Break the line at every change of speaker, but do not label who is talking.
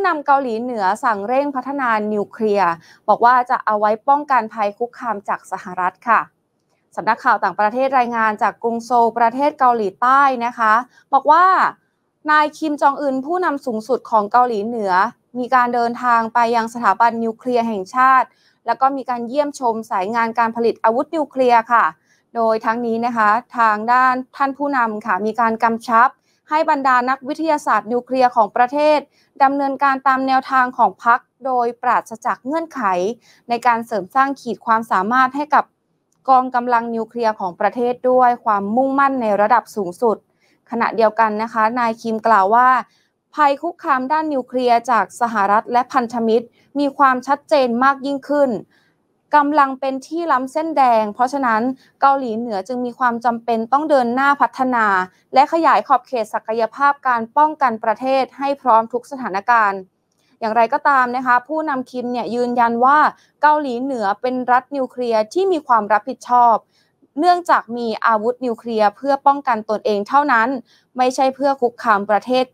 ผู้นำเกาหลีเหนือสั่งเร่งพัฒนานิวเคลียร์บอกว่าจะเอาไว้ป้องกันภัยคุกคามจากสหรัฐค่ะ สำนักข่าวต่างประเทศรายงานจากกรุงโซลประเทศเกาหลีใต้นะคะ บอกว่า นายคิมจองอึนผู้นำสูงสุดของเกาหลีเหนือ มีการเดินทางไปยังสถาบันนิวเคลียร์แห่งชาติ แล้วก็มีการเยี่ยมชมสายงานการผลิตอาวุธนิวเคลียร์ค่ะ โดยทั้งนี้นะคะ ทางด้านท่านผู้นำค่ะมีการกำชับให้บรรดานักวิทยาศาสตร์นิวเคลียร์ของประเทศดำเนินการตามแนวทางของพรรคโดยปราศจากเงื่อนไข ในการเสริมสร้างขีดความสามารถให้กับกองกำลังนิวเคลียร์ของประเทศด้วยความมุ่งมั่นในระดับสูงสุด ขณะเดียวกันนะคะ นายคิมกล่าวว่า ภัยคุกคามด้านนิวเคลียร์จากสหรัฐและพันธมิตร มีความชัดเจนมากยิ่งขึ้นกำลังเป็นที่ล้ำเส้นแดง เพราะฉะนั้นเกาหลีเหนือจึงมีความจำเป็นต้องเดินหน้าพัฒนา และขยายขอบเขตศักยภาพการป้องกันประเทศให้พร้อมทุกสถานการณ์ อย่างไรก็ตามนะคะผู้นำคิมเนี่ยยืนยันว่าเกาหลีเหนือเป็นรัฐนิวเคลียร์ที่มีความรับผิดชอบ เนื่องจากมีอาวุธนิวเคลียร์เพื่อป้องกันตนเองเท่านั้น ไม่ใช่เพื่อคุกคามประเทศ